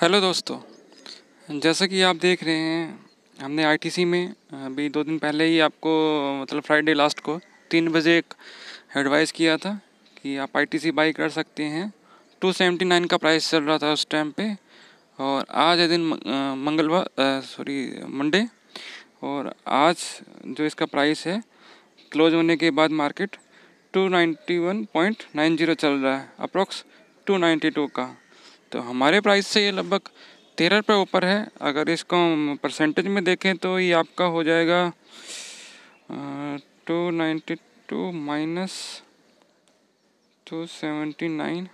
hello दोस्तों जैसा कि आप देख रहे हैं हमने आईटीसी में अभी दो दिन पहले ही आपको मतलब फ्राइडे लास्ट को तीन बजे एक एडवाइस किया था कि आप आईटीसी बाई कर सकते हैं टू सेवेंटी नाइन का प्राइस चल रहा था उस टाइम पे और आज है दिन मंगलवार सॉरी मंडे और आज जो इसका प्राइस है क्लोज होने के बाद market two ninety one point nine zero चल रहा है अप्रोक्स टू नाइन्टी टू का तो हमारे प्राइस से ये लगभग तेरह रुपये ऊपर है अगर इसको परसेंटेज में देखें तो ये आपका हो जाएगा two ninety two minus two seventy nine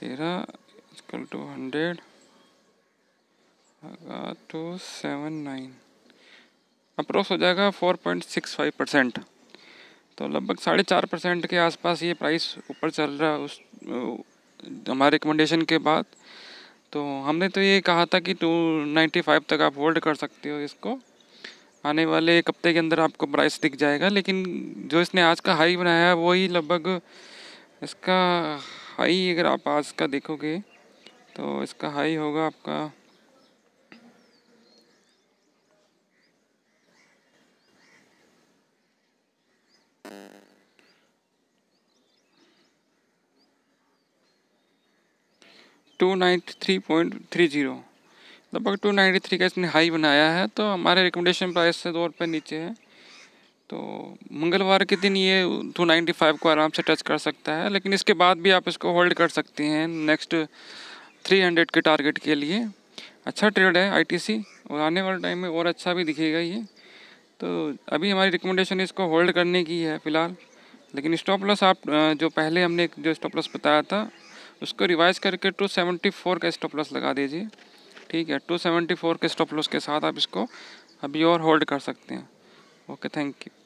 तेरह is equal two hundred two seven nine approx हो जाएगा four point six five percent तो लगभग साढ़े चार परसेंट के आसपास ये प्राइस ऊपर चल रहा है उस हमारे रिकमेंडेशन के बाद तो हमने तो ये कहा था कि टू नाइन्टी फाइव तक आप होल्ड कर सकते हो इसको आने वाले एक हफ्ते के अंदर आपको प्राइस दिख जाएगा लेकिन जो इसने आज का हाई बनाया है वही लगभग इसका हाई अगर आप आज का देखोगे तो इसका हाई होगा आपका two ninety three point three zero लगभग मतलब टू नाइन्टी थ्री का इसने हाई बनाया है तो हमारे रिकमेंडेशन प्राइस से दो रुपये नीचे है तो मंगलवार के दिन ये टू नाइन्टी फाइव को आराम से टच कर सकता है लेकिन इसके बाद भी आप इसको होल्ड कर सकते हैं नेक्स्ट थ्री हंड्रेड के टारगेट के लिए अच्छा ट्रेड है आईटीसी और आने वाले टाइम में और अच्छा भी दिखेगा ये तो अभी हमारी रिकमेंडेशन इसको होल्ड करने की है फ़िलहाल लेकिन स्टॉप लॉस आप जो पहले हमने जो स्टॉप लॉस बताया था उसको रिवाइज करके टू सेवेंटी फोर का स्टॉप लॉस लगा दीजिए ठीक है टू सेवेंटी फोर के स्टॉप लॉस के साथ आप इसको अभी और होल्ड कर सकते हैं ओके थैंक यू